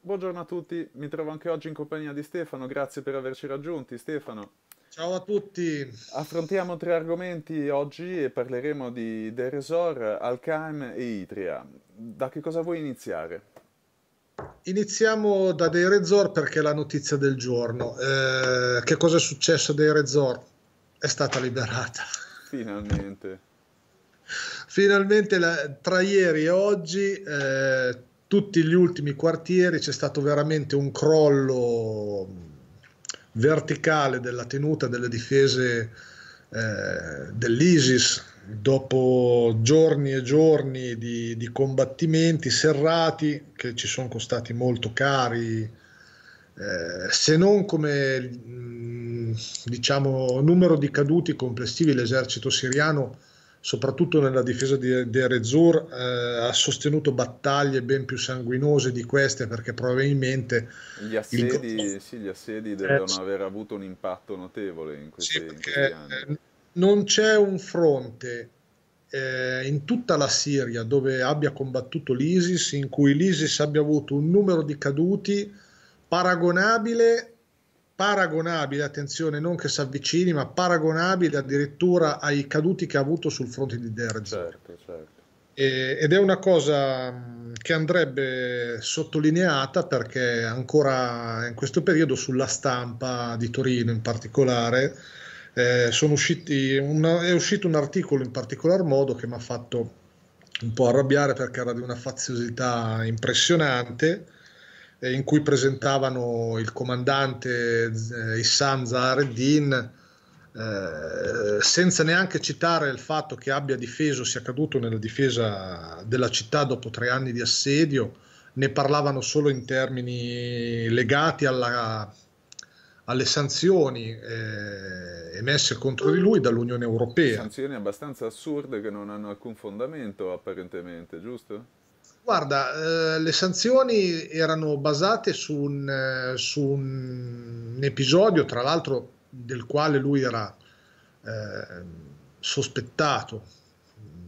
Buongiorno a tutti, mi trovo anche oggi in compagnia di Stefano, grazie per averci raggiunti Stefano. Ciao a tutti. Affrontiamo tre argomenti oggi e parleremo di Deresor, Alcaim e Itria. Da che cosa vuoi iniziare? Iniziamo da Deresor perché è la notizia del giorno. Eh, che cosa è successo a Deresor? È stata liberata. Finalmente. Finalmente la, tra ieri e oggi... Eh, tutti gli ultimi quartieri c'è stato veramente un crollo verticale della tenuta delle difese eh, dell'ISIS dopo giorni e giorni di, di, combattimenti serrati che ci sono costati molto cari, eh, se non come mm, diciamo, numero di caduti complessivi l'esercito siriano soprattutto nella difesa di, di Arezur, eh, ha sostenuto battaglie ben più sanguinose di queste perché probabilmente... Gli assedi, il... sì, gli assedi eh, devono eh, aver avuto un impatto notevole in questi, sì, in questi anni. Eh, non c'è un fronte eh, in tutta la Siria dove abbia combattuto l'ISIS, in cui l'ISIS abbia avuto un numero di caduti paragonabile paragonabile, attenzione, non che si avvicini, ma paragonabile addirittura ai caduti che ha avuto sul fronte di Dergi. Certo, certo. Ed è una cosa mm, che andrebbe sottolineata perché ancora in questo periodo sulla stampa di Torino in particolare eh, un, è uscito un articolo in particolar modo che mi ha fatto un po' arrabbiare perché era di una faziosità impressionante eh, in cui presentavano il comandante eh, Issan Zahareddin eh, senza neanche citare il fatto che abbia difeso, sia caduto nella difesa della città dopo tre anni di assedio, ne parlavano solo in termini legati alla, alle sanzioni eh, emesse contro di lui dall'Unione Europea. Sanzioni abbastanza assurde che non hanno alcun fondamento apparentemente, giusto? Guarda, eh, le sanzioni erano basate su un, eh, su un, episodio, tra l'altro, del quale lui era eh, sospettato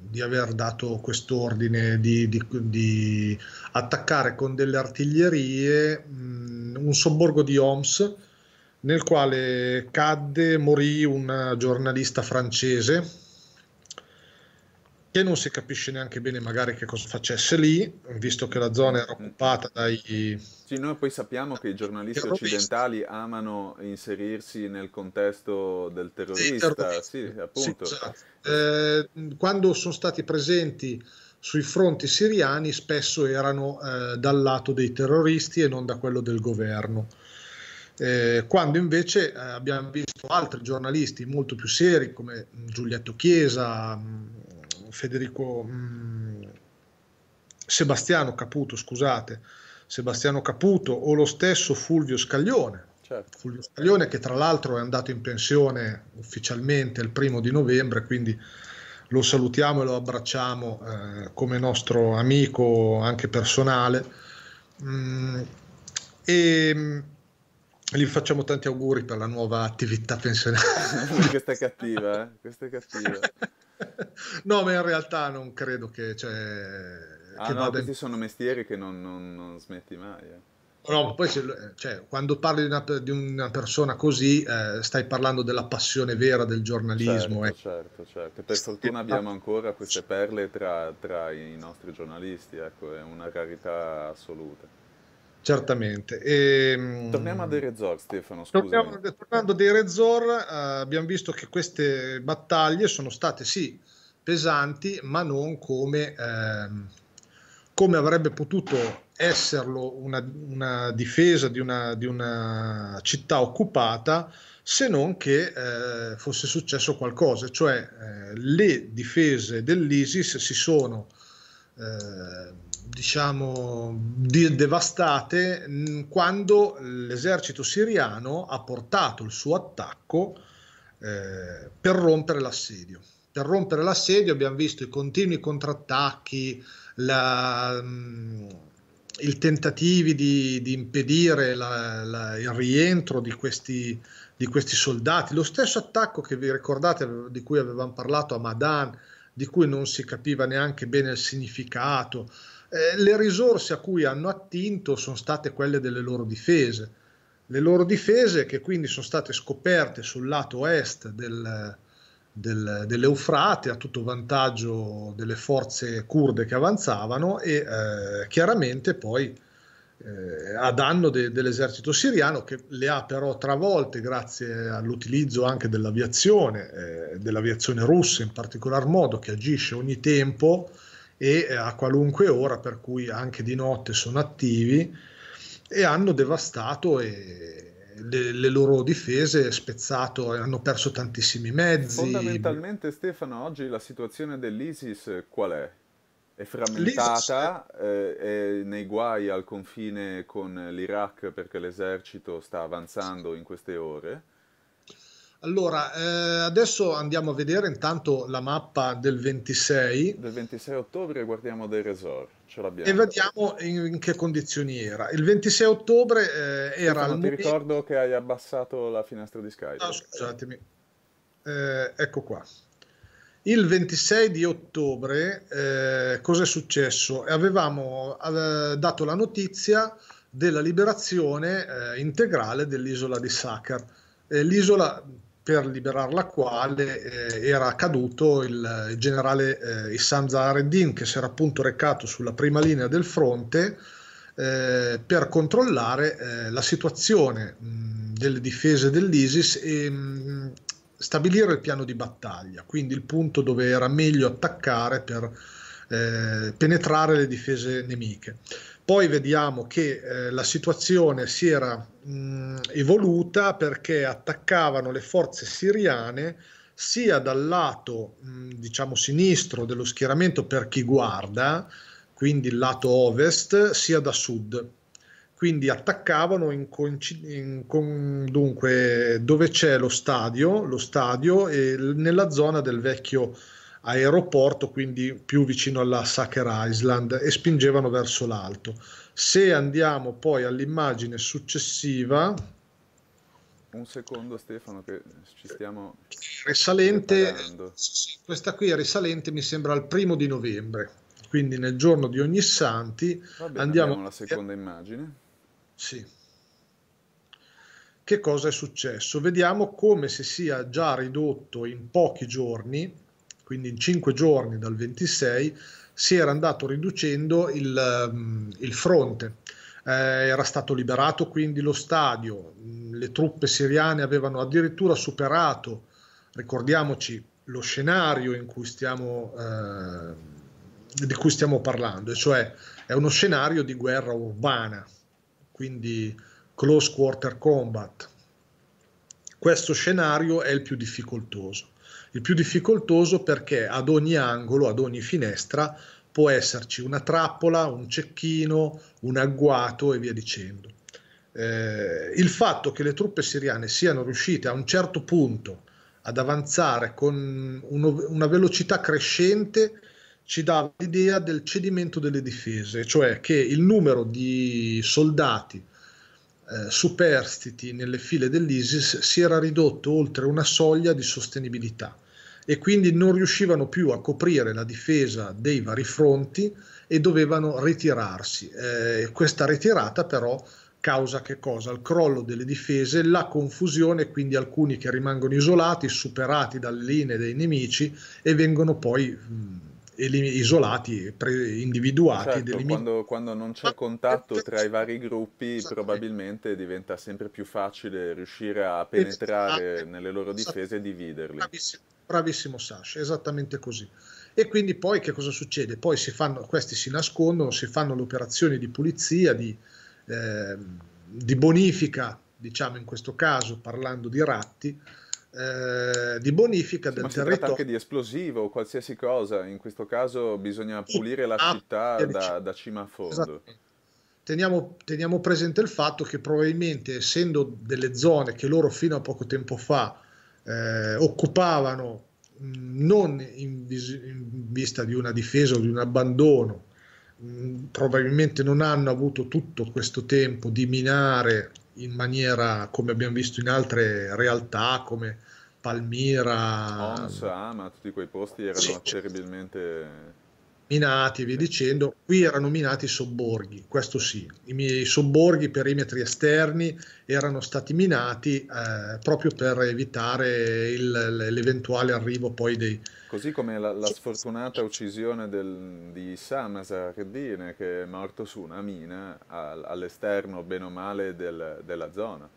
di aver dato quest'ordine di, di, di attaccare con delle artiglierie mh, mm, un sobborgo di Homs nel quale cadde, morì un eh, giornalista francese che non si capisce neanche bene magari che cosa facesse lì, visto che la zona era mm. occupata dai... Sì, noi poi sappiamo che i giornalisti occidentali amano inserirsi nel contesto del terrorista, sì, appunto. Sì, esatto. eh, quando sono stati presenti sui fronti siriani spesso erano eh, dal lato dei terroristi e non da quello del governo. Eh, quando invece eh, abbiamo visto altri giornalisti molto più seri come mm, Giulietto Chiesa, mm, Federico mm, Sebastiano Caputo, scusate, Sebastiano Caputo o lo stesso Fulvio Scaglione. Certo. Fulvio Scaglione che tra l'altro è andato in pensione ufficialmente il primo di novembre, quindi lo salutiamo e lo abbracciamo eh, come nostro amico anche personale. Mm, e mm, gli facciamo tanti auguri per la nuova attività pensionale. questa è cattiva, eh? questa è cattiva. no, ma in realtà non credo che... Cioè, ah, che no, vada... questi sono mestieri che non, non, non smetti mai. Eh. No, poi cioè, quando parli di una, di una persona così eh, stai parlando della passione vera del giornalismo. Certo, eh. certo, certo. Per fortuna abbiamo ancora queste perle tra, tra i nostri giornalisti, ecco, è una rarità assoluta. Certamente. E, ehm, torniamo a dei Rezor, Stefano. Torniamo, tornando a dei Rezor, uh, eh, abbiamo visto che queste battaglie sono state sì pesanti, ma non come, ehm, come avrebbe potuto esserlo una, una difesa di una, di una, città occupata se non che eh, fosse successo qualcosa, cioè eh, le difese dell'ISIS si sono. Eh, diciamo di- devastate mm, quando l'esercito siriano ha portato il suo attacco eh, per rompere l'assedio. Per rompere l'assedio abbiamo visto i continui contrattacchi, la, mh, mm, il tentativo di, di impedire la, la, il rientro di questi, di questi, soldati. Lo stesso attacco che vi ricordate di cui avevamo parlato a Madan, di cui non si capiva neanche bene il significato, eh, le risorse a cui hanno attinto sono state quelle delle loro difese, le loro difese che quindi sono state scoperte sul lato est del, del, dell'Eufrate a tutto vantaggio delle forze kurde che avanzavano e eh, chiaramente poi eh, a danno de, dell'esercito siriano che le ha però travolte grazie all'utilizzo anche dell'aviazione, eh, dell'aviazione russa in particolar modo che agisce ogni tempo e eh, a qualunque ora, per cui anche di notte sono attivi e hanno devastato e le, le, loro difese spezzato, hanno perso tantissimi mezzi. Fondamentalmente, Stefano, oggi la situazione dell'ISIS eh, qual è? È frammentata, eh, è nei guai al confine con l'Iraq perché l'esercito sta avanzando in queste ore. Allora, eh, adesso andiamo a vedere intanto la mappa del 26. Del 26 ottobre guardiamo dei resort, ce l'abbiamo. E vediamo in, in che condizioni era. Il 26 ottobre eh, era... non ti momento... ricordo che hai abbassato la finestra di Skype. Ah, scusatemi. Eh, ecco qua. Il 26 di ottobre, eh, cosa è successo? Avevamo eh, dato la notizia della liberazione eh, integrale dell'isola di Sakar eh, l'isola per liberare la quale eh, era caduto il generale eh, Issam Zahareddin che si era appunto recato sulla prima linea del fronte eh, per controllare eh, la situazione mh, delle difese dell'ISIS e mh, stabilire il piano di battaglia, quindi il punto dove era meglio attaccare per eh, penetrare le difese nemiche. Poi vediamo che eh, la situazione si era mh, evoluta perché attaccavano le forze siriane sia dal lato mh, diciamo sinistro dello schieramento per chi guarda, quindi il lato ovest, sia da sud. Quindi attaccavano in conci- in con, dunque, dove c'è lo stadio, lo stadio e nella zona del vecchio aeroporto, quindi più vicino alla Sucker Island, e spingevano verso l'alto. Se andiamo poi all'immagine successiva, un secondo Stefano che ci stiamo risalente questa qui è risalente mi sembra al primo di novembre quindi nel giorno di ogni santi bene, andiamo alla seconda immagine sì che cosa è successo vediamo come si sia già ridotto in pochi giorni quindi in cinque giorni dal 26, si era andato riducendo il, ehm, il fronte. Eh, era stato liberato quindi lo stadio, le truppe siriane avevano addirittura superato, ricordiamoci, lo scenario cui stiamo, eh, di cui stiamo parlando, e cioè è uno scenario di guerra urbana, quindi close quarter combat. Questo scenario è il più difficoltoso il più difficoltoso perché ad ogni angolo, ad ogni finestra può esserci una trappola, un cecchino, un agguato e via dicendo. Eh, il fatto che le truppe siriane siano riuscite a un certo punto ad avanzare con uno, una velocità crescente ci dà l'idea del cedimento delle difese, cioè che il numero di soldati eh, superstiti nelle file dell'ISIS si era ridotto oltre una soglia di sostenibilità e quindi non riuscivano più a coprire la difesa dei vari fronti e dovevano ritirarsi. Eh, questa ritirata però causa che cosa? Il crollo delle difese, la confusione, quindi alcuni che rimangono isolati, superati dalle linee dei nemici e vengono poi... Mh, mm, isolati, pre- individuati. Certo, delimi- quando, quando, non c'è contatto tra i vari gruppi esatto. probabilmente diventa sempre più facile riuscire a penetrare esatto. nelle loro difese esatto. e dividerli. Bravissimo, bravissimo Sasha, esattamente così. E quindi poi che cosa succede? Poi si fanno, questi si nascondono, si fanno le operazioni di pulizia, di, eh, di bonifica, diciamo in questo caso parlando di ratti, eh, di bonifica del Ma si territorio. Ma anche di esplosivo o qualsiasi cosa, in questo caso bisogna pulire la ah, città da, da, cima a esatto. fondo. Teniamo, teniamo, presente il fatto che probabilmente essendo delle zone che loro fino a poco tempo fa eh, occupavano non in, vis- in, vista di una difesa o di un abbandono, mh, probabilmente non hanno avuto tutto questo tempo di minare in maniera come abbiamo visto in altre realtà come Palmira, Ons, ah, ma tutti quei posti erano sì, terribilmente minati, via dicendo, qui erano minati i sobborghi, questo sì, i miei sobborghi, i perimetri esterni erano stati minati eh, proprio per evitare il, l'eventuale arrivo poi dei... Così come la, la sfortunata uccisione del, di Samasa Ardine che è morto su una mina all'esterno, bene o male, del, della zona.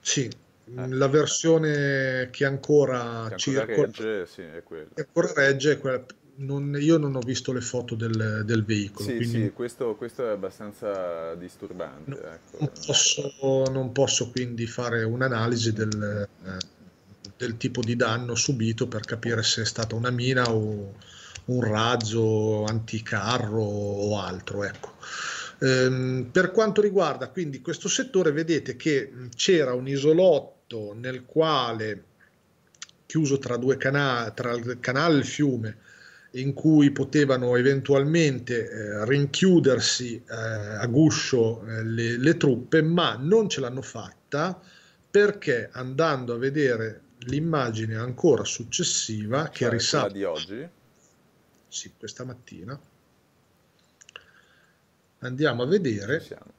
Sì, eh. la versione che ancora, che ancora circola regge, sì, è, è ancora regge è quella non, io non ho visto le foto del, del veicolo. Sì, sì questo, questo, è abbastanza disturbante. Non, ecco. non, posso, non posso, quindi fare un'analisi del, eh, del, tipo di danno subito per capire se è stata una mina o un razzo, anticarro o altro. Ecco. Ehm, per quanto riguarda quindi questo settore, vedete che c'era un isolotto nel quale chiuso tra due canali, tra il canale e il fiume, in cui potevano eventualmente eh, rinchiudersi eh, a guscio eh, le, le, truppe, ma non ce l'hanno fatta perché andando a vedere l'immagine ancora successiva che cioè, risale di oggi sì, questa mattina andiamo a vedere Siamo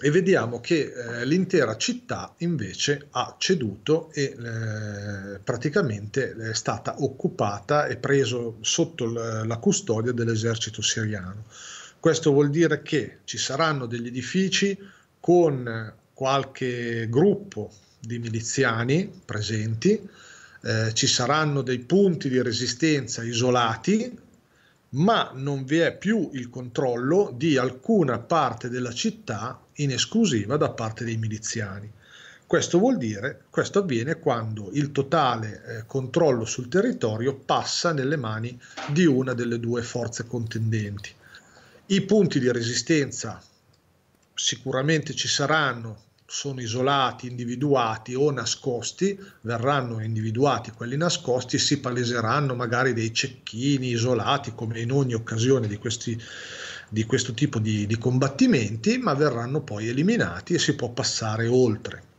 e vediamo che eh, l'intera città invece ha ceduto e eh, praticamente eh, è stata occupata e preso sotto l- la custodia dell'esercito siriano. Questo vuol dire che ci saranno degli edifici con qualche gruppo di miliziani presenti, eh, ci saranno dei punti di resistenza isolati ma non vi è più il controllo di alcuna parte della città in esclusiva da parte dei miliziani. Questo vuol dire, questo avviene quando il totale eh, controllo sul territorio passa nelle mani di una delle due forze contendenti. I punti di resistenza sicuramente ci saranno, sono isolati, individuati o nascosti, verranno individuati quelli nascosti e si paleseranno magari dei cecchini isolati come in ogni occasione di questi di questo tipo di, di combattimenti, ma verranno poi eliminati e si può passare oltre.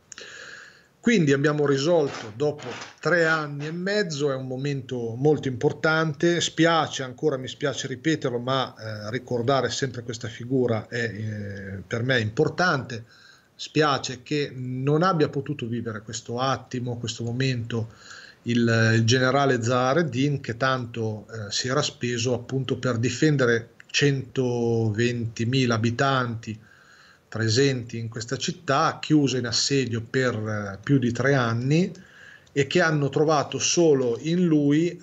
Quindi abbiamo risolto dopo tre anni e mezzo, è un momento molto importante, spiace ancora, mi spiace ripeterlo, ma eh, ricordare sempre questa figura è eh, per me importante, spiace che non abbia potuto vivere questo attimo, questo momento il, il generale Zahareddin che tanto eh, si era speso appunto per difendere 120.000 abitanti presenti in questa città, chiusa in assedio per eh, più di tre anni e che hanno trovato solo in lui eh,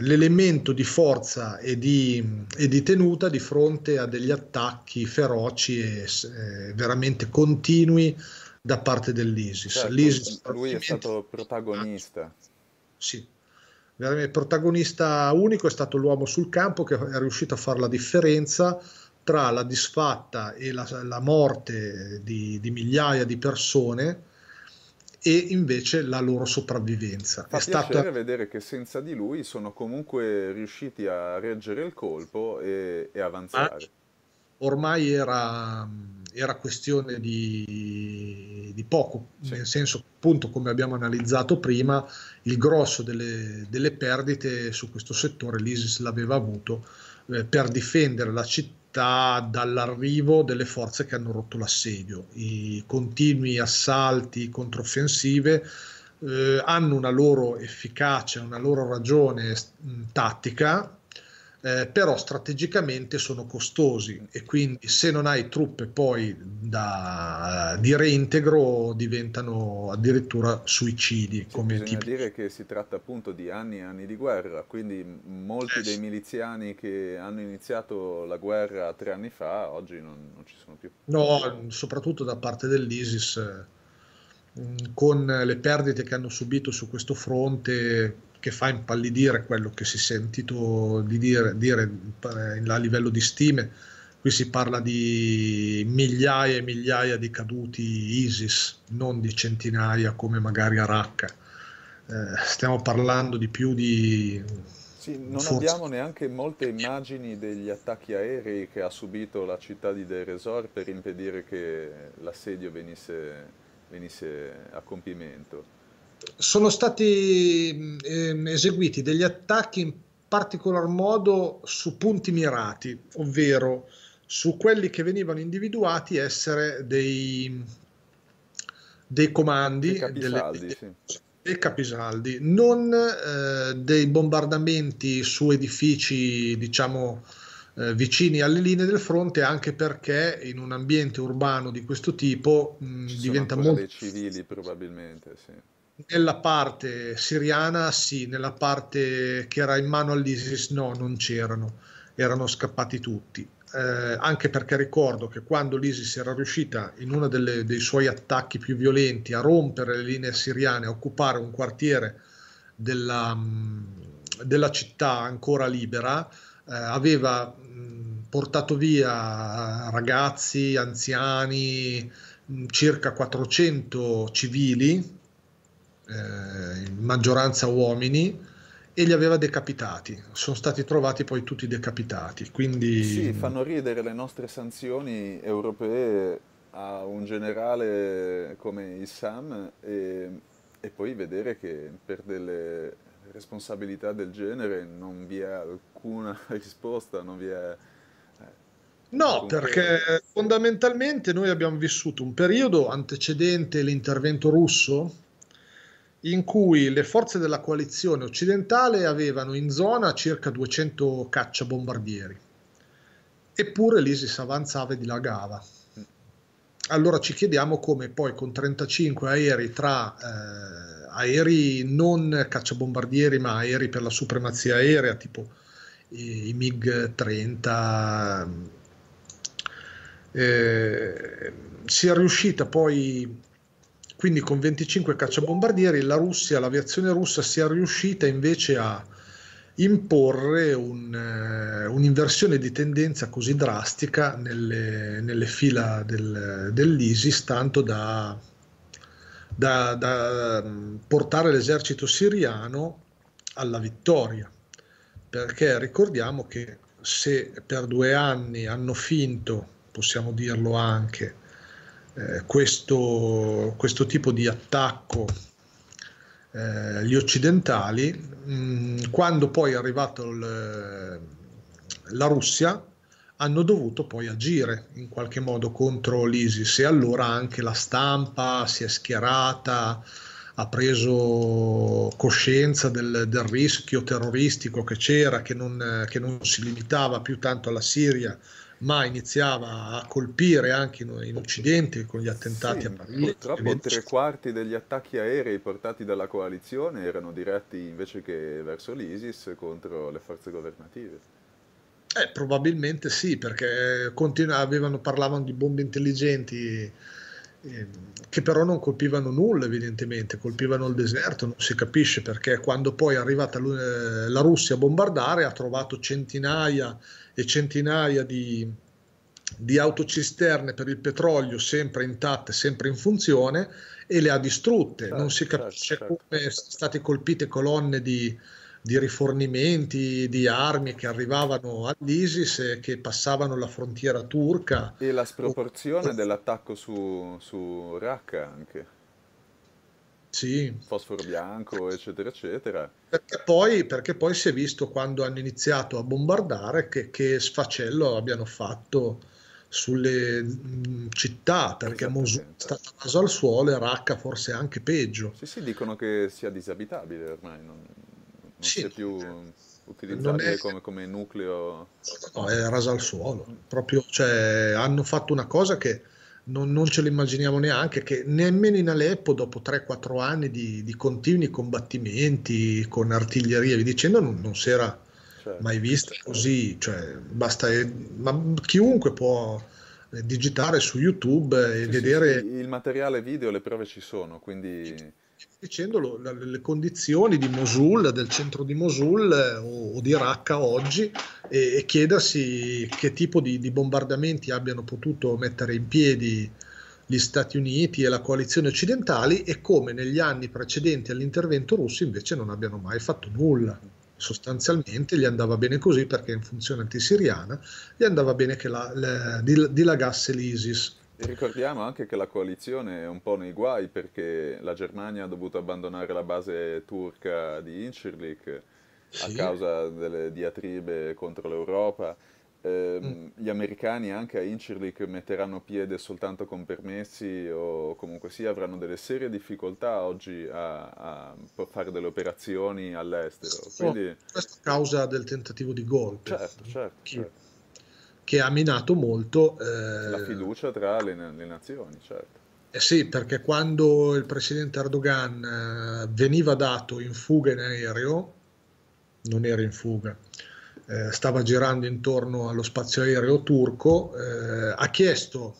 l'elemento di forza e di, e di, tenuta di fronte a degli attacchi feroci e eh, veramente continui da parte dell'ISIS. Certo, L'ISIS lui è stato protagonista. Sì, il protagonista unico è stato l'uomo sul campo che è riuscito a fare la differenza tra la disfatta e la, la morte di, di, migliaia di persone e invece la loro sopravvivenza. Fa è stato vedere che senza di lui sono comunque riusciti a reggere il colpo e, e avanzare. Ormai era era questione di, di poco, sì. nel senso appunto come abbiamo analizzato prima, il grosso delle, delle perdite su questo settore l'ISIS l'aveva avuto eh, per difendere la città dall'arrivo delle forze che hanno rotto l'assedio. I continui assalti, controffensive eh, hanno una loro efficacia, una loro ragione mh, tattica eh, però strategicamente sono costosi e quindi se non hai truppe poi da, di reintegro diventano addirittura suicidi. Cioè, bisogna tipi. dire che si tratta appunto di anni e anni di guerra, quindi molti eh, dei miliziani che hanno iniziato la guerra tre anni fa oggi non, non ci sono più. No, soprattutto da parte dell'ISIS eh, con le perdite che hanno subito su questo fronte che fa impallidire quello che si è sentito di dire, dire eh, a livello di stime. Qui si parla di migliaia e migliaia di caduti ISIS, non di centinaia come magari a Raqqa. Eh, stiamo parlando di più di sì, non Forza. abbiamo neanche molte immagini degli attacchi aerei che ha subito la città di Deresor per impedire che l'assedio venisse, venisse a compimento sono stati eh, eseguiti degli attacchi in particolar modo su punti mirati, ovvero su quelli che venivano individuati essere dei, dei comandi, dei capisaldi, delle, sì. dei capisaldi non eh, dei bombardamenti su edifici, diciamo, eh, vicini alle linee del fronte, anche perché in un ambiente urbano di questo tipo mh, diventa molto... dei civili probabilmente, sì nella parte siriana sì, nella parte che era in mano all'ISIS no, non c'erano, erano scappati tutti. Eh, anche perché ricordo che quando l'ISIS era riuscita in uno delle, dei suoi attacchi più violenti a rompere le linee siriane, a occupare un quartiere della, mm, della città ancora libera, eh, aveva mh, mm, portato via ragazzi, anziani, mh, mm, circa 400 civili eh, in maggioranza uomini, e li aveva decapitati. Sono stati trovati poi tutti decapitati. Quindi... Sì, fanno ridere le nostre sanzioni europee a un generale come Issam e, e poi vedere che per delle responsabilità del genere non vi è alcuna risposta, non vi è... Eh, no, perché fondamentalmente noi abbiamo vissuto un periodo antecedente l'intervento russo, in cui le forze della coalizione occidentale avevano in zona circa 200 cacciabombardieri, eppure l'ISIS avanzava e dilagava. Allora ci chiediamo come poi con 35 aerei tra eh, aerei non cacciabombardieri ma aerei per la supremazia aerea tipo i, i MiG 30 eh, sia riuscita poi quindi con 25 cacciabombardieri la Russia, l'aviazione russa sia riuscita invece a imporre un, eh, un'inversione di tendenza così drastica nelle, nelle fila del, dell'ISIS, tanto da, da, da mm, portare l'esercito siriano alla vittoria. Perché ricordiamo che se per due anni hanno finto, possiamo dirlo anche, eh, questo, questo, tipo di attacco eh, gli occidentali, mh, mm, quando poi è arrivata eh, la Russia hanno dovuto poi agire in qualche modo contro l'ISIS e allora anche la stampa si è schierata, ha preso coscienza del, del rischio terroristico che c'era, che non, eh, che non si limitava più tanto alla Siria, ma iniziava a colpire anche in, in Occidente con gli attentati sì, a Parigi. Purtroppo tre quarti degli attacchi aerei portati dalla coalizione erano diretti invece che verso l'ISIS contro le forze governative. Eh, probabilmente sì, perché avevano, parlavano di bombe intelligenti ehm, che però non colpivano nulla evidentemente, colpivano il deserto, non si capisce perché quando poi è arrivata eh, la Russia a bombardare ha trovato centinaia di e centinaia di, di autocisterne per il petrolio sempre intatte, sempre in funzione e le ha distrutte. Certo, non si certo, capisce certo, certo. come certo. sono state colpite colonne di, di, rifornimenti, di armi che arrivavano all'ISIS e che passavano la frontiera turca. E la sproporzione o... dell'attacco su, su Raqqa anche sì. fosforo bianco, eccetera, eccetera. Perché poi, perché poi, si è visto quando hanno iniziato a bombardare che, che sfacello abbiano fatto sulle mh, città, perché Mosul è stata raso al suolo e Raqqa forse anche peggio. Sì, sì, dicono che sia disabitabile ormai, non, non sì, sia più utilizzabile è... come, come, nucleo. No, è raso al suolo, proprio, cioè, hanno fatto una cosa che non, non, ce lo immaginiamo neanche, che nemmeno in Aleppo, dopo 3-4 anni di, di, continui combattimenti con artiglieria vi dicendo, non, non si era certo. mai vista così. Cioè, basta, eh, ma chiunque può eh, digitare su YouTube eh, e sì, vedere... Sì, sì, il materiale video, le prove ci sono, quindi dicendo lo, le, le, condizioni di Mosul, del centro di Mosul eh, o, o di Raqqa oggi e, e chiedersi che tipo di, di, bombardamenti abbiano potuto mettere in piedi gli Stati Uniti e la coalizione occidentali e come negli anni precedenti all'intervento russo invece non abbiano mai fatto nulla. Sostanzialmente gli andava bene così perché in funzione antisiriana gli andava bene che la, le, dilagasse l'ISIS ricordiamo anche che la coalizione è un po' nei guai perché la Germania ha dovuto abbandonare la base turca di Incirlik sì. a causa delle diatribe contro l'Europa. Eh, mm. Gli americani anche a Incirlik metteranno piede soltanto con permessi o comunque sì, avranno delle serie difficoltà oggi a, a fare delle operazioni all'estero. Quindi... Questo a causa del tentativo di golpe. Certo, certo. certo che ha minato molto eh... la fiducia tra le, le nazioni, certo. Eh sì, perché quando il presidente Erdogan eh, veniva dato in fuga in aereo, non era in fuga, eh, stava girando intorno allo spazio aereo turco, eh, ha chiesto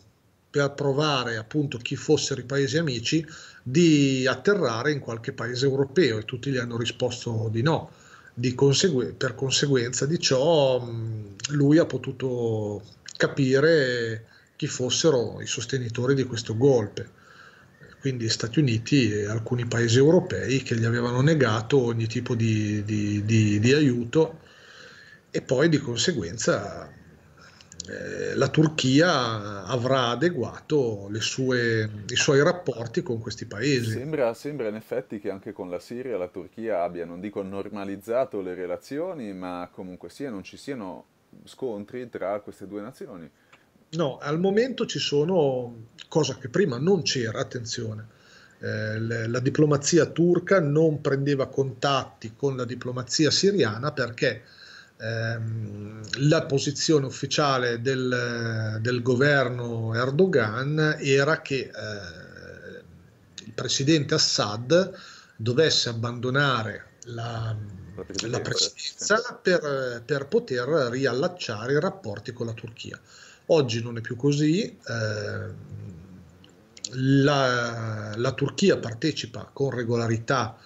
per provare appunto chi fossero i paesi amici di atterrare in qualche paese europeo e tutti gli hanno risposto di no. Consegue- per conseguenza di ciò mm, lui ha potuto capire chi fossero i sostenitori di questo golpe, quindi Stati Uniti e alcuni paesi europei che gli avevano negato ogni tipo di, di, di, di aiuto e poi di conseguenza eh, la Turchia avrà adeguato sue, i suoi rapporti con questi paesi. Sembra, sembra, in effetti che anche con la Siria la Turchia abbia, non dico normalizzato le relazioni, ma comunque sia non ci siano scontri tra queste due nazioni. No, al momento ci sono, cosa che prima non c'era, attenzione, eh, la diplomazia turca non prendeva contatti con la diplomazia siriana perché ehm, la posizione ufficiale del, del, governo Erdogan era che eh, il presidente Assad dovesse abbandonare la, la presidenza, per, per, poter riallacciare i rapporti con la Turchia. Oggi non è più così, eh, la, la, Turchia partecipa con regolarità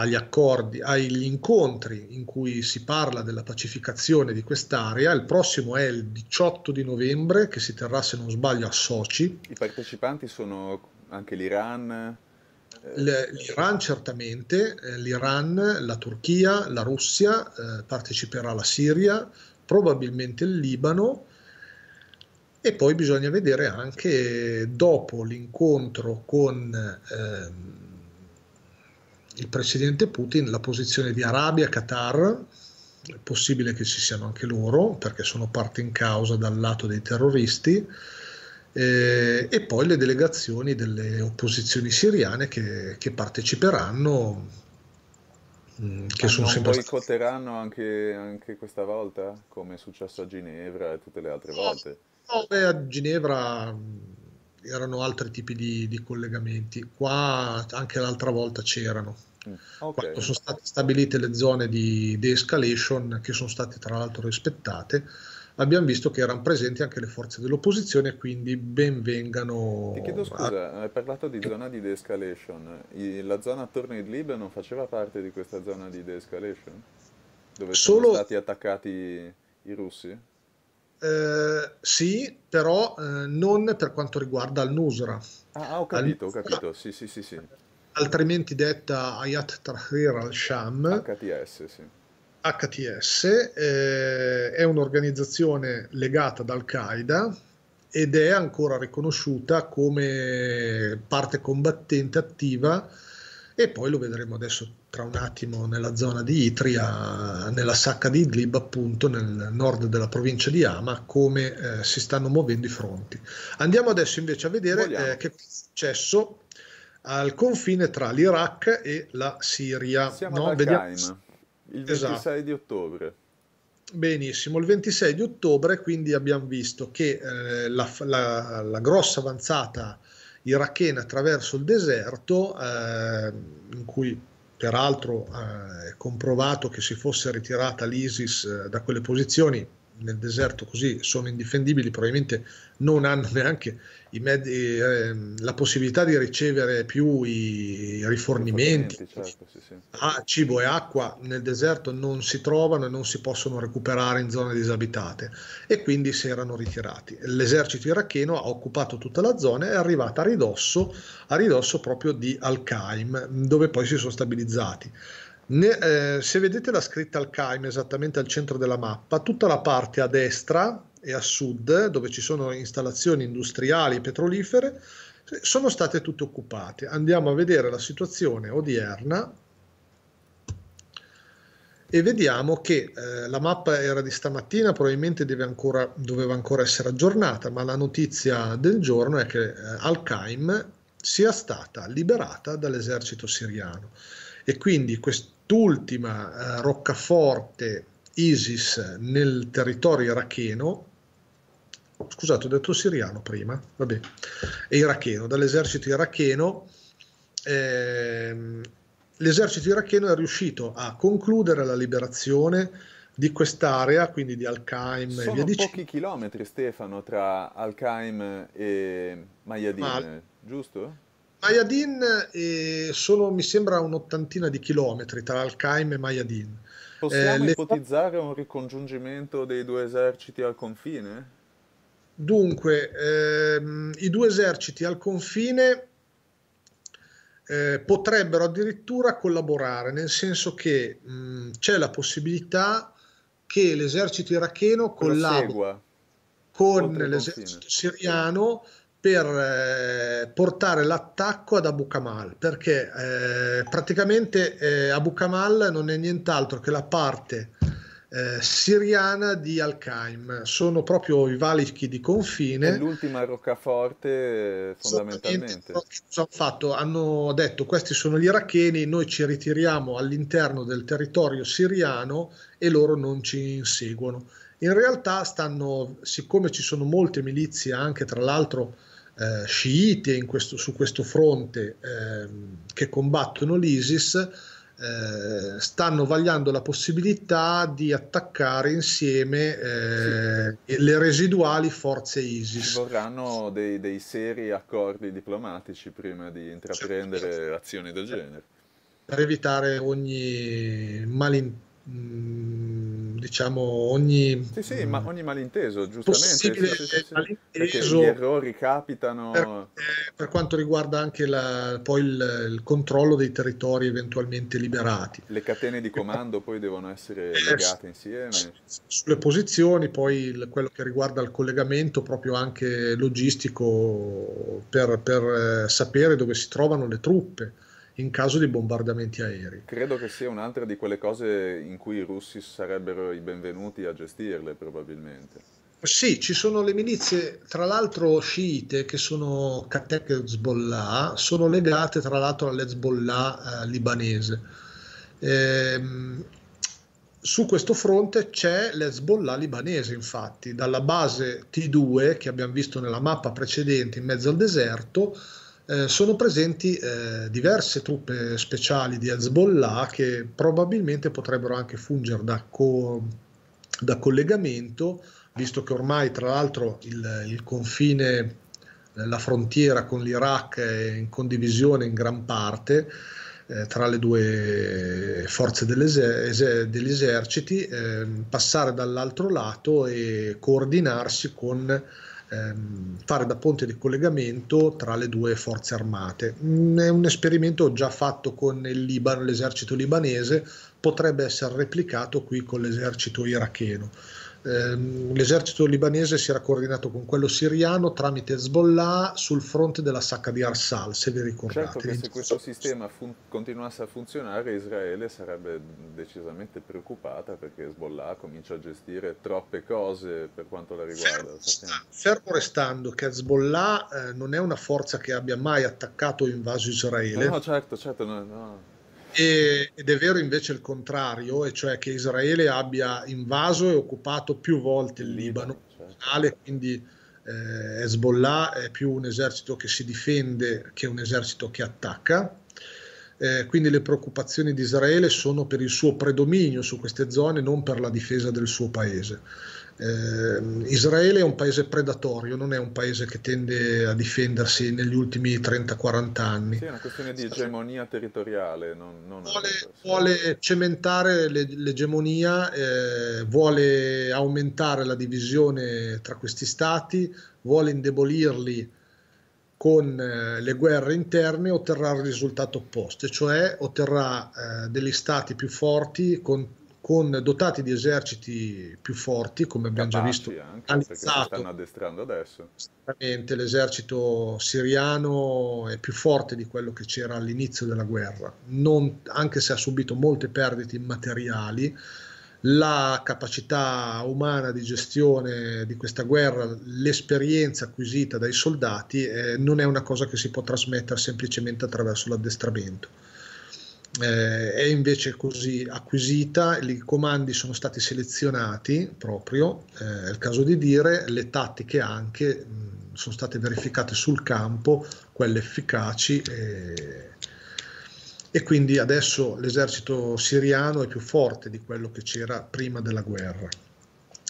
agli accordi, agli incontri in cui si parla della pacificazione di quest'area. Il prossimo è il 18 di novembre che si terrà, se non sbaglio, a Sochi. I partecipanti sono anche l'Iran. L'Iran certamente, eh, l'Iran, la Turchia, la Russia, eh, parteciperà la Siria, probabilmente il Libano e poi bisogna vedere anche dopo l'incontro con... Eh, il presidente Putin la posizione di Arabia, Qatar, è possibile che ci siano anche loro perché sono parte in causa dal lato dei terroristi, eh, e poi le delegazioni delle opposizioni siriane che, che parteciperanno. Mm, che ah, sono non sempre boicotteranno anche, anche questa volta, come è successo a Ginevra e tutte le altre volte? No, beh, a Ginevra mm, erano altri tipi di, di collegamenti, qua anche l'altra volta c'erano. Okay. Quando sono state stabilite le zone di de-escalation, che sono state tra l'altro rispettate, abbiamo visto che erano presenti anche le forze dell'opposizione, quindi ben vengano. Ti chiedo scusa, a... hai parlato di zona di de-escalation. La zona attorno a Idlib non faceva parte di questa zona di de-escalation? Dove Solo... sono stati attaccati i russi? Eh, sì, però eh, non per quanto riguarda il Nusra. Ah, ah, ho capito, al ho capito. Sì, sì, sì, sì altrimenti detta Ayat Tahrir al-Sham. HTS, sì. HTS eh, è un'organizzazione legata ad Al-Qaeda ed è ancora riconosciuta come parte combattente attiva e poi lo vedremo adesso tra un attimo nella zona di Itria, nella sacca di Idlib appunto nel nord della provincia di Ama come eh, si stanno muovendo i fronti. Andiamo adesso invece a vedere eh, che è successo al confine tra l'Iraq e la Siria. Siamo no? Vediamo... il 26 esatto. di ottobre. Benissimo, il 26 di ottobre quindi abbiamo visto che eh, la, la, la, grossa avanzata irachena attraverso il deserto, eh, in cui peraltro eh, è comprovato che si fosse ritirata l'ISIS eh, da quelle posizioni nel deserto così sono indifendibili, probabilmente non hanno neanche med- eh, la possibilità di ricevere più i rifornimenti. Certo, sì, sì. Ah, cibo e acqua nel deserto non si trovano e non si possono recuperare in zone disabitate e quindi si erano ritirati. L'esercito iracheno ha occupato tutta la zona e è arrivata a ridosso, a ridosso proprio di Al-Qaim, dove poi si sono stabilizzati. Ne, eh, se vedete la scritta al Alcaim esattamente al centro della mappa, tutta la parte a destra e a sud, dove ci sono installazioni industriali e petrolifere, sono state tutte occupate. Andiamo a vedere la situazione odierna e vediamo che eh, la mappa era di stamattina, probabilmente ancora, doveva ancora essere aggiornata, ma la notizia del giorno è che eh, Al-Qaim sia stata liberata dall'esercito siriano e quindi questo quest'ultima eh, roccaforte ISIS nel territorio iracheno, scusate ho detto siriano prima, vabbè, è iracheno, dall'esercito iracheno, ehm, l'esercito iracheno è riuscito a concludere la liberazione di quest'area, quindi di Al-Qaim Sono e via dicendo. pochi chilometri Stefano tra Al-Qaim e Mayadin, Ma... giusto? Mayadin eh, sono, mi sembra, un'ottantina di chilometri tra al Alcaim e Mayadin. Possiamo eh, ipotizzare le... un ricongiungimento dei due eserciti al confine? Dunque, ehm, i due eserciti al confine eh, potrebbero addirittura collaborare, nel senso che mh, mm, c'è la possibilità che l'esercito iracheno collabori con l'esercito siriano per eh, portare l'attacco ad Abu Kamal, perché eh, praticamente eh, Abu Kamal non è nient'altro che la parte eh, siriana di Al-Qaim, sono proprio i valichi di confine. È l'ultima roccaforte eh, fondamentalmente. Hanno, fatto, hanno detto questi sono gli iracheni, noi ci ritiriamo all'interno del territorio siriano e loro non ci inseguono. In realtà stanno, siccome ci sono molte milizie anche tra l'altro eh, sciite in questo, su questo fronte ehm, che combattono l'ISIS eh, stanno vagliando la possibilità di attaccare insieme eh, sì. le residuali forze ISIS. Ci vorranno dei, dei, seri accordi diplomatici prima di intraprendere certo. certo. azioni del genere. Per evitare ogni malintenzione diciamo ogni sì sì ma ogni malinteso giustamente sì, sì, malinteso, gli errori capitano per, eh, per quanto riguarda anche la, poi il, il, controllo dei territori eventualmente liberati le catene di comando poi devono essere eh, legate insieme sulle posizioni poi il, quello che riguarda il collegamento proprio anche logistico per, per eh, sapere dove si trovano le truppe in caso di bombardamenti aerei. Credo che sia un'altra di quelle cose in cui i russi sarebbero i benvenuti a gestirle probabilmente. Sì, ci sono le milizie, tra l'altro sciite, che sono Katek e Hezbollah, sono legate tra l'altro all'Hezbollah eh, libanese. Ehm, su questo fronte c'è l'Hezbollah libanese, infatti, dalla base T2 che abbiamo visto nella mappa precedente in mezzo al deserto, eh, sono presenti eh, diverse truppe speciali di Hezbollah che probabilmente potrebbero anche fungere da, co- da collegamento, visto che ormai tra l'altro il, il confine, eh, la frontiera con l'Iraq è in condivisione in gran parte eh, tra le due forze degli eserciti, ehm, passare dall'altro lato e coordinarsi con ehm, fare da ponte di collegamento tra le due forze armate. Mm, è un esperimento già fatto con Libano, l'esercito libanese, potrebbe essere replicato qui con l'esercito iracheno. Ehm, l'esercito libanese si era coordinato con quello siriano tramite Hezbollah sul fronte della sacca di Arsal, se vi ricordate. Certo che se questo sistema fun- continuasse a funzionare Israele sarebbe decisamente preoccupata perché Hezbollah comincia a gestire troppe cose per quanto la riguarda. Fermo, fermo restando che Hezbollah eh, non è una forza che abbia mai attaccato o invaso Israele. No, certo, certo. No, no. E, ed è vero invece il contrario, e cioè che Israele abbia invaso e occupato più volte il Libano, certo. quindi eh, Hezbollah è più un esercito che si difende che un esercito che attacca. Eh, quindi le preoccupazioni di Israele sono per il suo predominio su queste zone, non per la difesa del suo paese. Eh, Israele è un paese predatorio, non è un paese che tende a difendersi negli ultimi 30-40 anni. Sì, è una questione di egemonia territoriale. Non, non vuole, vuole, cementare le, l'egemonia, eh, vuole aumentare la divisione tra questi stati, vuole indebolirli con eh, le guerre interne otterrà il risultato opposto, cioè otterrà eh, degli stati più forti con con, dotati di eserciti più forti, come abbiamo già visto, anche, analizzato. stanno addestrando adesso. L'esercito siriano è più forte di quello che c'era all'inizio della guerra, non, anche se ha subito molte perdite materiali. La capacità umana di gestione di questa guerra, l'esperienza acquisita dai soldati, eh, non è una cosa che si può trasmettere semplicemente attraverso l'addestramento eh, è invece così acquisita, i comandi sono stati selezionati proprio, eh, è il caso di dire, le tattiche anche mh, sono state verificate sul campo, quelle efficaci e, eh, e quindi adesso l'esercito siriano è più forte di quello che c'era prima della guerra.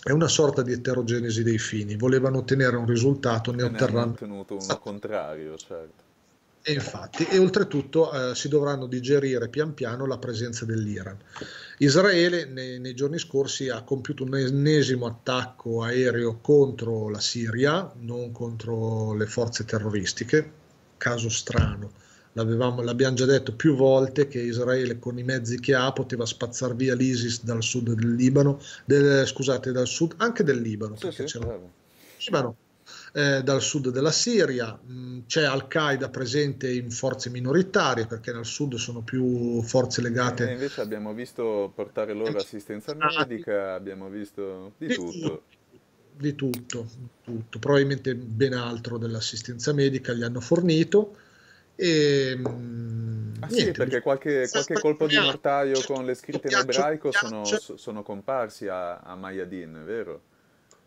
È una sorta di eterogenesi dei fini, volevano ottenere un risultato, ne, ne otterranno... ottenuto uno contrario, certo. E infatti, e oltretutto eh, si dovranno digerire pian piano la presenza dell'Iran. Israele nei, nei giorni scorsi ha compiuto un ennesimo attacco aereo contro la Siria, non contro le forze terroristiche, caso strano. L'avevamo, l'abbiamo già detto più volte che Israele con i mezzi che ha poteva spazzar via l'ISIS dal sud del Libano, del, scusate, dal sud anche del Libano, sì, perché sì, c'era Libano eh, dal sud della Siria, mm, c'è Al-Qaeda presente in forze minoritarie perché nel sud sono più forze legate. E eh, invece abbiamo visto portare loro assistenza medica, abbiamo visto di, di tutto. Di tutto, tutto, probabilmente ben altro dell'assistenza medica gli hanno fornito. E, mm, ah, niente, sì, perché qualche, qualche colpo di mortaio con le scritte in ebraico sono, sono comparsi a, a Mayadin, vero?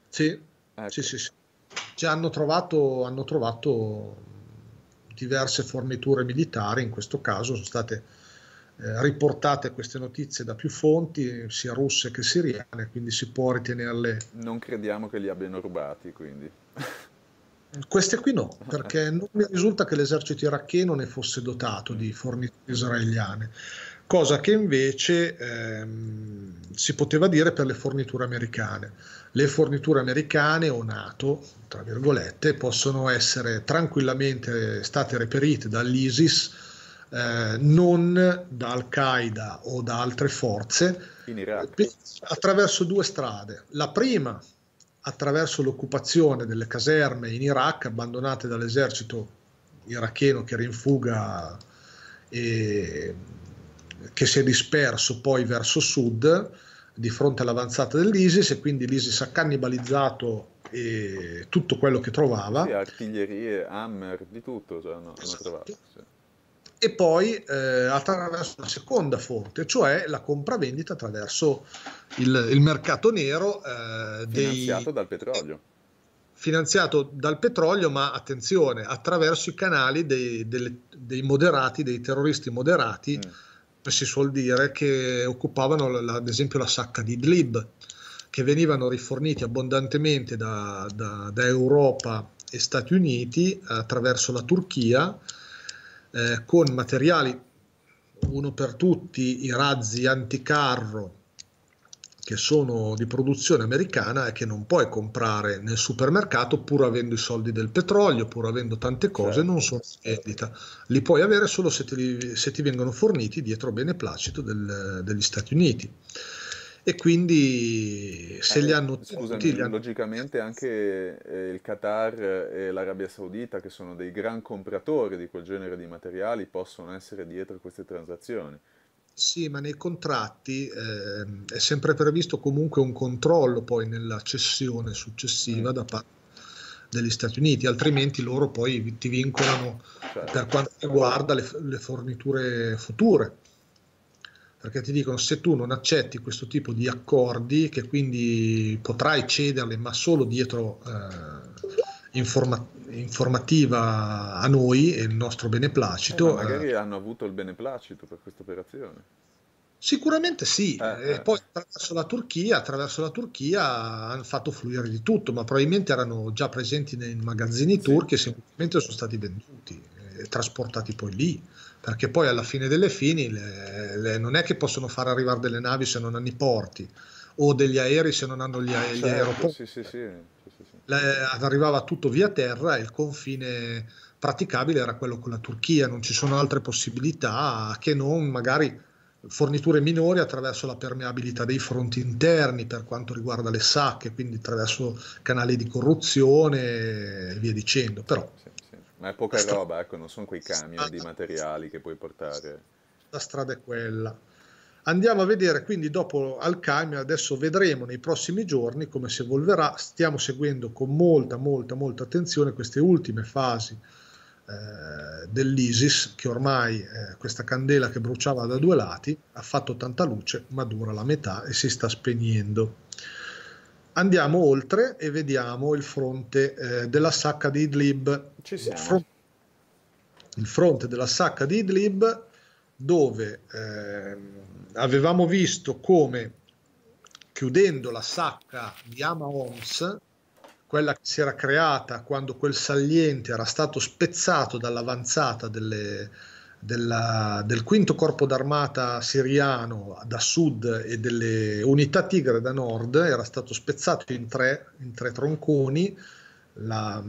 Sì, ecco. sì, sì, sì cioè, hanno, trovato, hanno trovato diverse forniture militari, in questo caso sono state eh, riportate queste notizie da più fonti, sia russe che siriane, quindi si può ritenerle... Non crediamo che li abbiano rubati, quindi. Queste qui no, perché non mi risulta che l'esercito iracheno ne fosse dotato di forniture israeliane cosa che invece ehm, si poteva dire per le forniture americane. Le forniture americane o NATO, tra virgolette, possono essere tranquillamente state reperite dall'ISIS, eh, non da Al-Qaeda o da altre forze, eh, attraverso due strade. La prima, attraverso l'occupazione delle caserme in Iraq abbandonate dall'esercito iracheno che era in fuga e che si è disperso poi verso sud di fronte all'avanzata dell'ISIS e quindi l'ISIS ha cannibalizzato eh, tutto quello che trovava. Sì, artiglierie, hammer, di tutto cioè, no, esatto. trovato, sì. E poi eh, attraverso una seconda fonte, cioè la compravendita attraverso il, il mercato nero. Eh, finanziato dei, dal petrolio. Eh, finanziato dal petrolio, ma attenzione, attraverso i canali dei, delle, dei moderati, dei terroristi moderati. Mm si suol dire, che occupavano la, ad esempio la sacca di Idlib, che venivano riforniti abbondantemente da, da, da Europa e Stati Uniti attraverso la Turchia eh, con materiali, uno per tutti, i razzi anticarro che sono di produzione americana e che non puoi comprare nel supermercato pur avendo i soldi del petrolio, pur avendo tante cose, certo. non sono in vendita. Li puoi avere solo se ti, se ti vengono forniti dietro beneplacito del, degli Stati Uniti. E quindi se eh, li hanno tutti... Li hanno... Logicamente anche eh, il Qatar e l'Arabia Saudita, che sono dei gran compratori di quel genere di materiali, possono essere dietro queste transazioni. Sì, ma nei contratti eh, è sempre previsto comunque un controllo poi nella cessione successiva mm. da parte degli Stati Uniti, altrimenti loro poi ti vincolano certo. per quanto riguarda le, le, forniture future. Perché ti dicono se tu non accetti questo tipo di accordi, che quindi potrai cederle, ma solo dietro eh, informazioni informativa a noi e il nostro beneplacito. Eh, ma magari eh, hanno avuto il beneplacito per questa operazione. Sicuramente sì, eh, eh, poi attraverso la, Turchia, attraverso la Turchia hanno fatto fluire di tutto, ma probabilmente erano già presenti nei magazzini sì. turchi e semplicemente sono stati venduti e trasportati poi lì, perché poi alla fine delle fini le, le, non è che possono far arrivare delle navi se non hanno i porti o degli aerei se non hanno gli, ah, gli certo, aeroporti. Sì, sì, sì arrivava tutto via terra e il confine praticabile era quello con la Turchia, non ci sono altre possibilità che non magari forniture minori attraverso la permeabilità dei fronti interni per quanto riguarda le sacche, quindi attraverso canali di corruzione e via dicendo. Però, sì, sì. Ma è poca roba, ecco, non sono quei camion strada, di materiali che puoi portare. La strada è quella. Andiamo a vedere quindi dopo Alcamia, adesso vedremo nei prossimi giorni come si evolverà, stiamo seguendo con molta molta molta attenzione queste ultime fasi eh, dell'ISIS che ormai eh, questa candela che bruciava da due lati ha fatto tanta luce ma dura la metà e si sta spegnendo. Andiamo oltre e vediamo il fronte eh, della sacca di Idlib. Ci siamo. il fronte della sacca di Idlib dove eh, avevamo visto come chiudendo la sacca di Ama Oms, quella che si era creata quando quel saliente era stato spezzato dall'avanzata delle, della, del quinto corpo d'armata siriano da sud e delle unità tigre da nord, era stato spezzato in tre, in tre tronconi, la,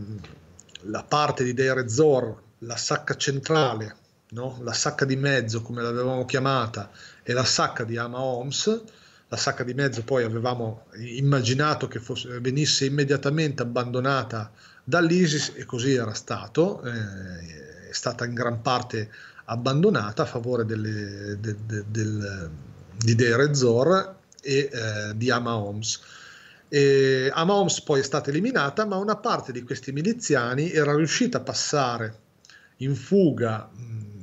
la parte di Deir Zor, la sacca centrale no? la sacca di mezzo come l'avevamo chiamata e la sacca di Ama Oms, la sacca di mezzo poi avevamo immaginato che fosse, venisse immediatamente abbandonata dall'ISIS e così era stato, eh, è stata in gran parte abbandonata a favore delle, de, de, del, di Deir Zor e eh, di Ama Oms. E Ama Oms poi è stata eliminata, ma una parte di questi miliziani era riuscita a passare in fuga mh,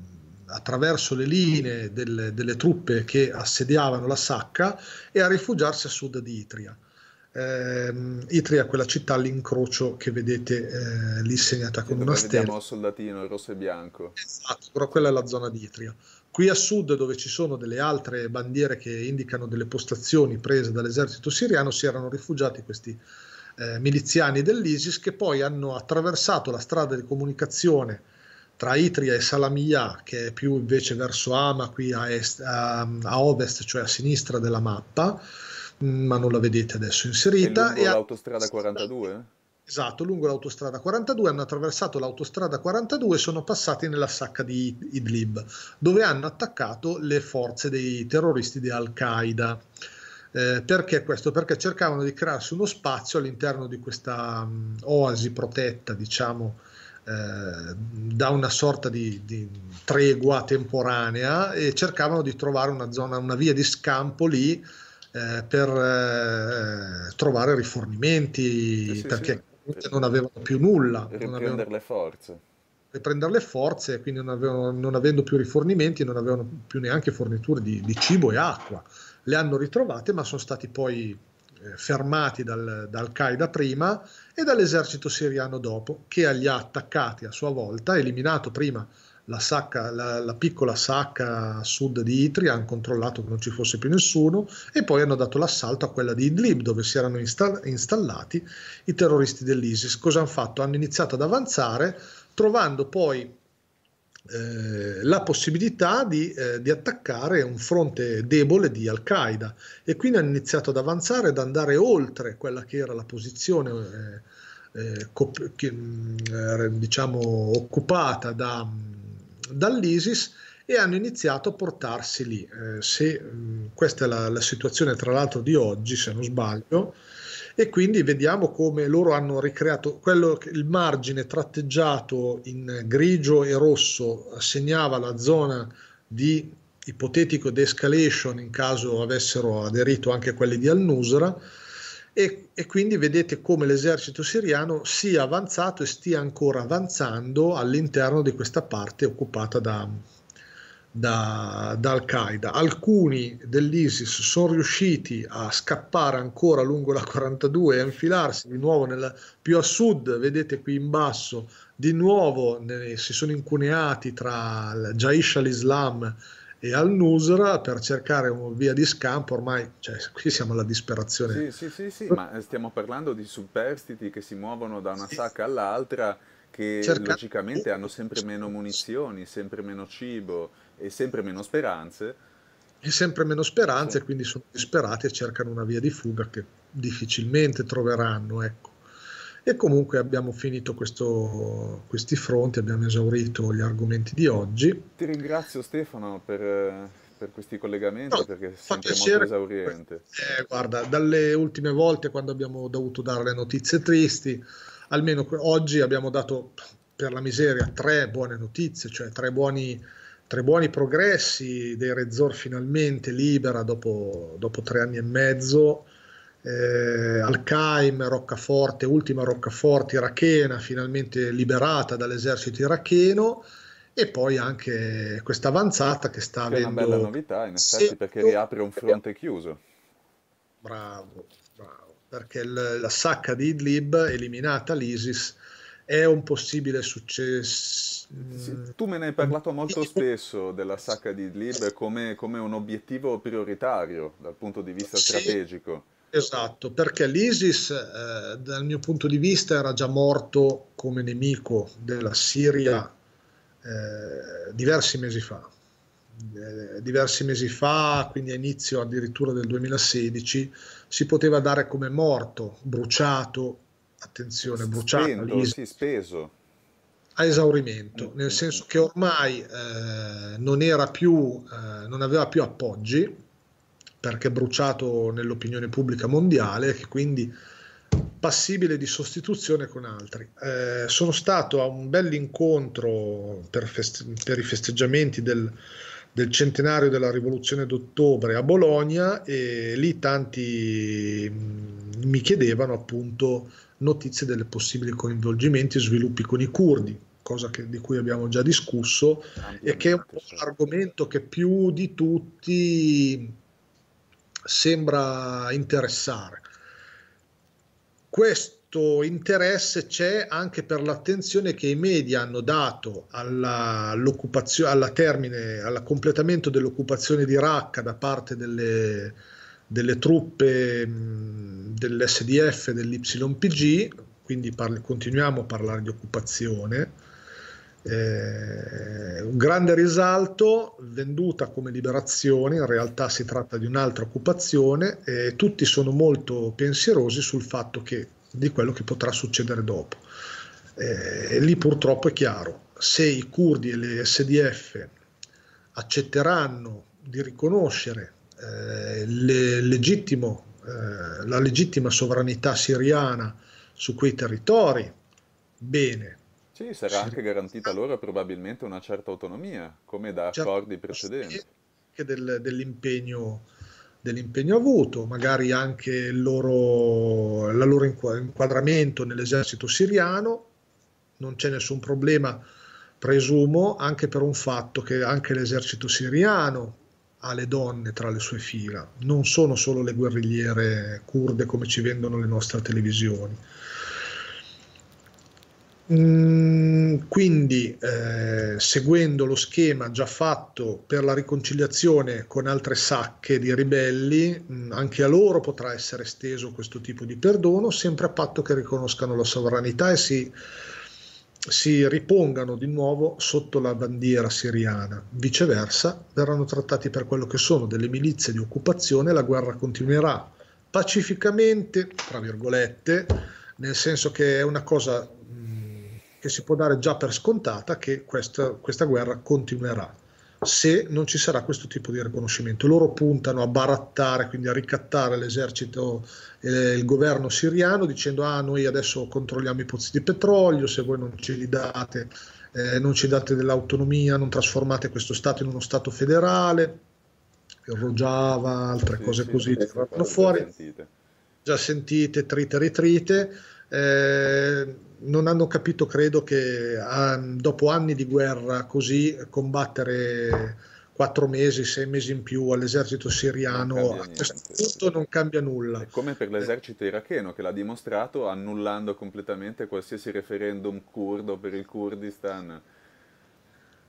attraverso le linee del, delle truppe che assediavano la Sacca e a rifugiarsi a sud di Itria. Eh, Itria è quella città all'incrocio che vedete eh, lì segnata con una stella. Vediamo soldatino il rosso e bianco. Esatto, però quella è la zona di Itria. Qui a sud, dove ci sono delle altre bandiere che indicano delle postazioni prese dall'esercito siriano, si erano rifugiati questi eh, miliziani dell'ISIS che poi hanno attraversato la strada di comunicazione tra Itria e Salamia, che è più invece verso Ama, qui a, est, a, a ovest, cioè a sinistra della mappa, mm, ma non la vedete adesso inserita. È lungo l'autostrada a... 42? Esatto, lungo l'autostrada 42 hanno attraversato l'autostrada 42 e sono passati nella sacca di Idlib, dove hanno attaccato le forze dei terroristi di Al-Qaeda. Eh, perché questo? Perché cercavano di crearsi uno spazio all'interno di questa um, oasi protetta, diciamo, eh, da una sorta di, di, tregua temporanea e cercavano di trovare una zona, una via di scampo lì eh, per eh, trovare rifornimenti eh, sì, perché sì. non avevano più nulla. Per avevano, le forze. Riprendere le forze, quindi non, avevano, non, avendo più rifornimenti, non avevano più neanche forniture di, di cibo e acqua. Le hanno ritrovate, ma sono stati poi eh, fermati dal, da Al-Qaeda prima e dall'esercito siriano dopo, che li ha attaccati a sua volta, eliminato prima la, sacca, la, la, piccola sacca a sud di Itria, hanno controllato che non ci fosse più nessuno e poi hanno dato l'assalto a quella di Idlib dove si erano insta- installati i terroristi dell'ISIS. Cosa hanno fatto? Hanno iniziato ad avanzare trovando poi eh, la possibilità di, eh, di, attaccare un fronte debole di Al-Qaeda e quindi hanno iniziato ad avanzare, ad andare oltre quella che era la posizione eh, eh cop- che, mm, diciamo, occupata da, mm, dall'ISIS e hanno iniziato a portarsi lì. Eh, se, mh, mm, questa è la, la situazione tra l'altro di oggi, se non sbaglio, e quindi vediamo come loro hanno ricreato quello che il margine tratteggiato in grigio e rosso segnava la zona di ipotetico de-escalation in caso avessero aderito anche quelli di Al-Nusra e, e, quindi vedete come l'esercito siriano sia avanzato e stia ancora avanzando all'interno di questa parte occupata da, da, da Al-Qaeda. Alcuni dell'ISIS sono riusciti a scappare ancora lungo la 42 e a infilarsi di nuovo nel, più a sud, vedete qui in basso, di nuovo ne, si sono incuneati tra Jaish al-Islam e al-Nusra per cercare una via di scampo, ormai cioè, qui siamo alla disperazione. Sì, sì, sì, sì, ma stiamo parlando di superstiti che si muovono da una sacca all'altra che Cercate. logicamente hanno sempre meno munizioni, sempre meno cibo e sempre meno speranze. E sempre meno speranze, quindi sono disperati e cercano una via di fuga che difficilmente troveranno. Ecco. E comunque abbiamo finito questo, questi fronti, abbiamo esaurito gli argomenti di oggi. Ti ringrazio Stefano per, per questi collegamenti no, perché è sempre molto esauriente. Eh, guarda, dalle ultime volte quando abbiamo dovuto dare le notizie tristi almeno oggi abbiamo dato per la miseria tre buone notizie, cioè tre buoni, tre buoni progressi dei Rezzor finalmente libera dopo, dopo tre anni e mezzo. Eh, Alcaim, Roccaforte, ultima Roccaforte irachena, finalmente liberata dall'esercito iracheno e poi anche questa avanzata che sta che avendo... È una bella novità in effetti perché riapre un fronte chiuso. Bravo, perché la sacca di Idlib, eliminata l'ISIS, è un possibile successo. Mm, tu me ne hai parlato molto spesso della sacca di Idlib come, come un obiettivo prioritario dal punto di vista sì, strategico. Esatto, perché l'ISIS eh, dal mio punto di vista era già morto come nemico della Siria eh, diversi mesi fa eh, diversi mesi fa, quindi a inizio addirittura del 2016, si poteva dare come morto, bruciato, attenzione, bruciato, Spendo, is- sì, speso. A esaurimento, mm, nel mm, senso mm. che ormai eh, non, era più, eh, non aveva più appoggi, perché bruciato nell'opinione pubblica mondiale e quindi passibile di sostituzione con altri. Eh, sono stato a un bell'incontro per, feste- per i festeggiamenti del del centenario della rivoluzione d'ottobre a Bologna e lì tanti mm, mi chiedevano appunto notizie delle possibili coinvolgimenti e sviluppi con i curdi, cosa che, di cui abbiamo già discusso e che è un argomento che più di tutti sembra interessare. Questo certo interesse c'è anche per l'attenzione che i media hanno dato alla, alla termine, alla completamento dell'occupazione di Raqqa da parte delle, delle truppe dell'SDF e dell'YPG, quindi parli, continuiamo a parlare di occupazione. Eh, un grande risalto, venduta come liberazione, in realtà si tratta di un'altra occupazione e tutti sono molto pensierosi sul fatto che di quello che potrà succedere dopo. Eh, e lì purtroppo è chiaro, se i curdi e le SDF accetteranno di riconoscere eh, le, legittimo, eh, la legittima sovranità siriana su quei territori, bene. Sì, sarà si... anche garantita loro probabilmente una certa autonomia, come da certo, accordi precedenti. Del, dell'impegno dell'impegno avuto, magari anche il loro, il loro inquadramento nell'esercito siriano, non c'è nessun problema, presumo, anche per un fatto che anche l'esercito siriano ha le donne tra le sue fila, non sono solo le guerrigliere kurde come ci vendono le nostre televisioni. Mm, quindi, eh, seguendo lo schema già fatto per la riconciliazione con altre sacche di ribelli, mh, mm, anche a loro potrà essere esteso questo tipo di perdono, sempre a patto che riconoscano la sovranità e si, si ripongano di nuovo sotto la bandiera siriana. Viceversa, verranno trattati per quello che sono delle milizie di occupazione la guerra continuerà pacificamente, tra virgolette, nel senso che è una cosa... Mh, mm, che si può dare già per scontata che questa, questa guerra continuerà se non ci sarà questo tipo di riconoscimento. Loro puntano a barattare, quindi a ricattare l'esercito e il governo siriano dicendo ah noi adesso controlliamo i pozzi di petrolio, se voi non ce li date, eh, non ci date dell'autonomia, non trasformate questo Stato in uno Stato federale, il Rojava, altre sì, cose sì, così, vanno fuori. Sentite. Già sentite, trite, ritrite. Eh, non hanno capito, credo, che um, dopo anni di guerra così combattere quattro mesi, sei mesi in più all'esercito siriano a questo punto non cambia nulla. È come per l'esercito iracheno che l'ha dimostrato annullando completamente qualsiasi referendum kurdo per il Kurdistan.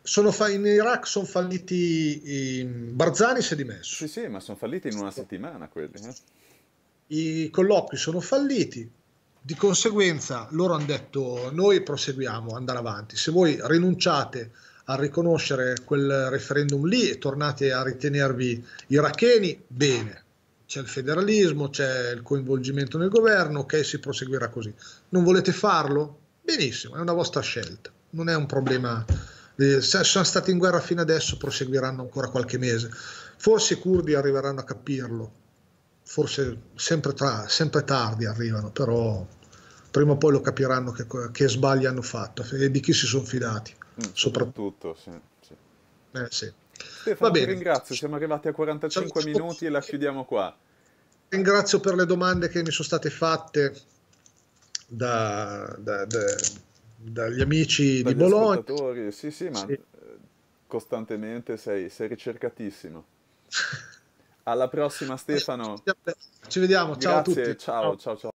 Fa- in Iraq sono falliti i- Barzani si è dimesso. Sì, sì, ma sono falliti in una settimana quelli. Eh? I colloqui sono falliti, di conseguenza loro hanno detto noi proseguiamo, andare avanti, se voi rinunciate a riconoscere quel referendum lì e tornate a ritenervi iracheni, bene, c'è il federalismo, c'è il coinvolgimento nel governo, ok, si proseguirà così. Non volete farlo? Benissimo, è una vostra scelta, non è un problema. Se sono stati in guerra fino adesso, proseguiranno ancora qualche mese. Forse i curdi arriveranno a capirlo, forse sempre, tra, sempre tardi arrivano, però prima o poi lo capiranno che, che sbagli hanno fatto e di chi si sono fidati. Mm, soprattutto, sì. sì. Eh, sì. Stefano, Va bene. ringrazio, siamo arrivati a 45 Ciao. minuti e la chiudiamo qua. Ringrazio per le domande che mi sono state fatte da, da, da, dagli amici dagli di Bologna. Sì, sì, ma sì. Eh, costantemente sei, sei ricercatissimo. Alla prossima Stefano. Ci vediamo, ciao Grazie, a tutti. Ciao, ciao, ciao. ciao.